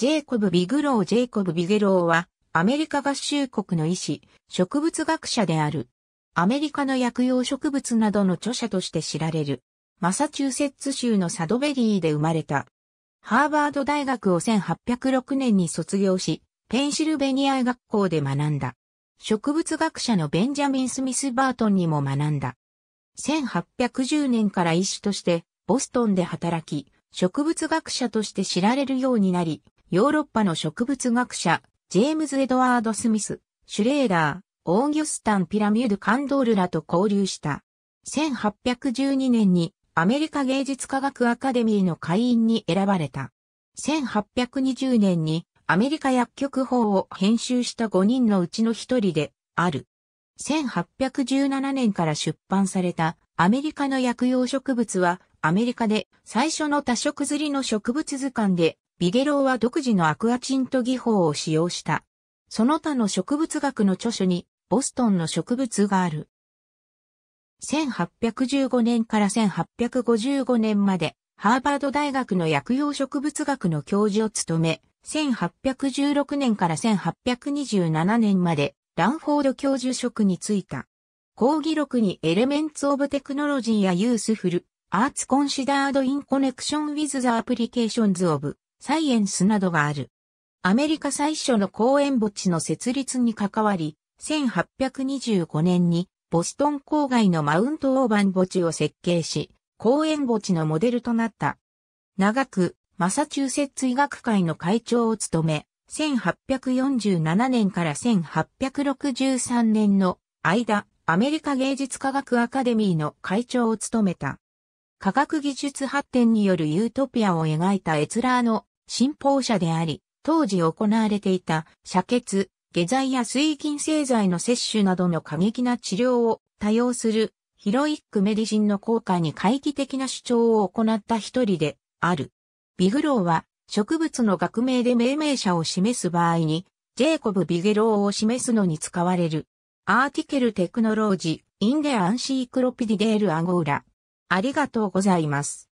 ジェイコブ・ビグロー・ジェイコブ・ビゲローは、アメリカ合衆国の医師、植物学者である。アメリカの薬用植物などの著者として知られる。マサチューセッツ州のサドベリーで生まれた。ハーバード大学を1806年に卒業し、ペンシルベニア学校で学んだ。植物学者のベンジャミン・スミス・バートンにも学んだ。1810年から医師として、ボストンで働き、植物学者として知られるようになり、ヨーロッパの植物学者、ジェームズ・エドワード・スミス、シュレーダー、オーギュスタン・ピラミュール・カンドールらと交流した。1812年にアメリカ芸術科学アカデミーの会員に選ばれた。1820年にアメリカ薬局法を編集した5人のうちの1人である。1817年から出版されたアメリカの薬用植物はアメリカで最初の多色釣りの植物図鑑でビゲローは独自のアクアチント技法を使用した。その他の植物学の著書に、ボストンの植物がある。1815年から1855年まで、ハーバード大学の薬用植物学の教授を務め、1816年から1827年まで、ランフォード教授職に就いた。講義録にエレメンツ・オブ・テクノロジーやユースフル、アーツ・コンシダード・イン・コネクション・ウィズ・ザ・アプリケーションズ・オブ・サイエンスなどがある。アメリカ最初の公園墓地の設立に関わり、1825年にボストン郊外のマウントオーバン墓地を設計し、公園墓地のモデルとなった。長く、マサチューセッツ医学会の会長を務め、1847年から1863年の間、アメリカ芸術科学アカデミーの会長を務めた。科学技術発展によるユートピアを描いたエツラーの信奉者であり、当時行われていた、遮血、下剤や水銀製剤の摂取などの過激な治療を多用する、ヒロイックメディシンの効果に懐疑的な主張を行った一人である。ビグローは、植物の学名で命名者を示す場合に、ジェイコブ・ビゲローを示すのに使われる。アーティケル・テクノロージ・インデ・アンシークロピディデール・アゴーラ。ありがとうございます。